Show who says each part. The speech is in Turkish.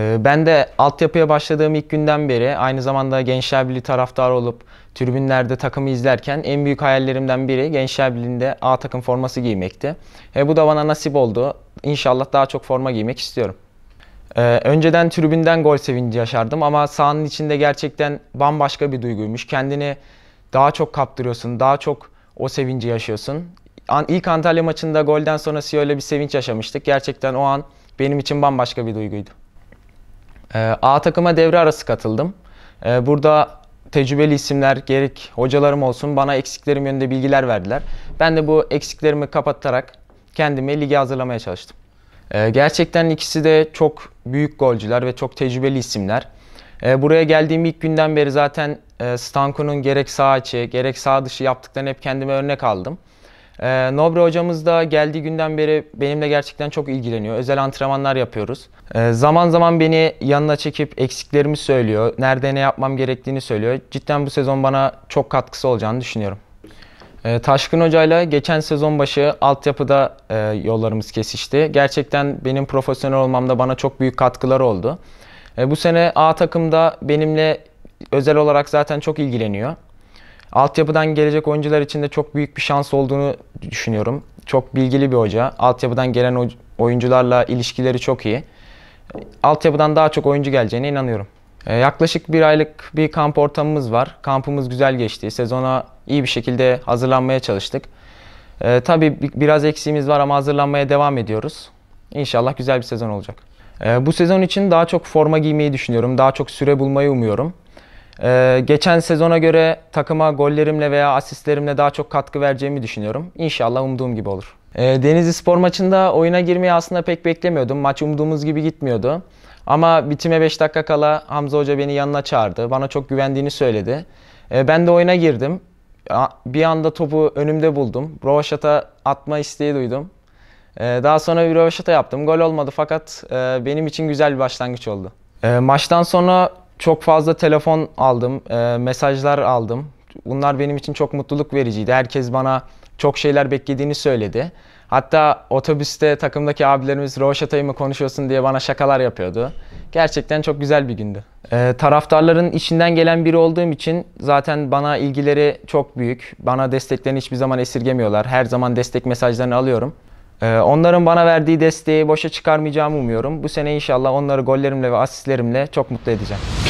Speaker 1: Ee, ben de altyapıya başladığım ilk günden beri aynı zamanda Gençler Birliği taraftarı olup tribünlerde takımı izlerken en büyük hayallerimden biri Gençler Birliği'nde A takım forması giymekti. E, bu da bana nasip oldu. İnşallah daha çok forma giymek istiyorum. E, önceden tribünden gol sevinci yaşardım ama sahanın içinde gerçekten bambaşka bir duyguymuş. Kendini daha çok kaptırıyorsun, daha çok o sevinci yaşıyorsun. İlk Antalya maçında golden sonra Siyo'yla bir sevinç yaşamıştık. Gerçekten o an benim için bambaşka bir duyguydu. Ee, A takıma devre arası katıldım. Ee, burada tecrübeli isimler gerek hocalarım olsun bana eksiklerim yönünde bilgiler verdiler. Ben de bu eksiklerimi kapatarak kendimi lige hazırlamaya çalıştım. Ee, gerçekten ikisi de çok büyük golcüler ve çok tecrübeli isimler. Buraya geldiğim ilk günden beri zaten e, Stanko'nun gerek sağ içi gerek sağ dışı yaptıklarını hep kendime örnek aldım. E, ee, Nobre hocamız da geldiği günden beri benimle gerçekten çok ilgileniyor. Özel antrenmanlar yapıyoruz. E, zaman zaman beni yanına çekip eksiklerimi söylüyor. Nerede ne yapmam gerektiğini söylüyor. Cidden bu sezon bana çok katkısı olacağını düşünüyorum. E, Taşkın hocayla geçen sezon başı altyapıda e, yollarımız kesişti. Gerçekten benim profesyonel olmamda bana çok büyük katkılar oldu. E, bu sene A takımda benimle özel olarak zaten çok ilgileniyor altyapıdan gelecek oyuncular için de çok büyük bir şans olduğunu düşünüyorum. Çok bilgili bir hoca. Altyapıdan gelen oyuncularla ilişkileri çok iyi. Altyapıdan daha çok oyuncu geleceğine inanıyorum. E, yaklaşık bir aylık bir kamp ortamımız var. Kampımız güzel geçti. Sezona iyi bir şekilde hazırlanmaya çalıştık. Ee, tabii biraz eksiğimiz var ama hazırlanmaya devam ediyoruz. İnşallah güzel bir sezon olacak. Ee, bu sezon için daha çok forma giymeyi düşünüyorum. Daha çok süre bulmayı umuyorum. Ee, geçen sezona göre takıma gollerimle veya asistlerimle daha çok katkı vereceğimi düşünüyorum. İnşallah umduğum gibi olur. Ee, Denizli Spor maçında oyuna girmeyi aslında pek beklemiyordum. Maç umduğumuz gibi gitmiyordu. Ama bitime 5 dakika kala Hamza Hoca beni yanına çağırdı. Bana çok güvendiğini söyledi. Ee, ben de oyuna girdim. Bir anda topu önümde buldum. Rovaşat'a atma isteği duydum. Ee, daha sonra bir rövaşata yaptım. Gol olmadı fakat e, benim için güzel bir başlangıç oldu. Ee, maçtan sonra çok fazla telefon aldım, e, mesajlar aldım. Bunlar benim için çok mutluluk vericiydi. Herkes bana çok şeyler beklediğini söyledi. Hatta otobüste takımdaki abilerimiz Roşatay'ı mı konuşuyorsun diye bana şakalar yapıyordu. Gerçekten çok güzel bir gündü. Ee, taraftarların içinden gelen biri olduğum için zaten bana ilgileri çok büyük. Bana desteklerini hiçbir zaman esirgemiyorlar. Her zaman destek mesajlarını alıyorum. Ee, onların bana verdiği desteği boşa çıkarmayacağımı umuyorum. Bu sene inşallah onları gollerimle ve asistlerimle çok mutlu edeceğim.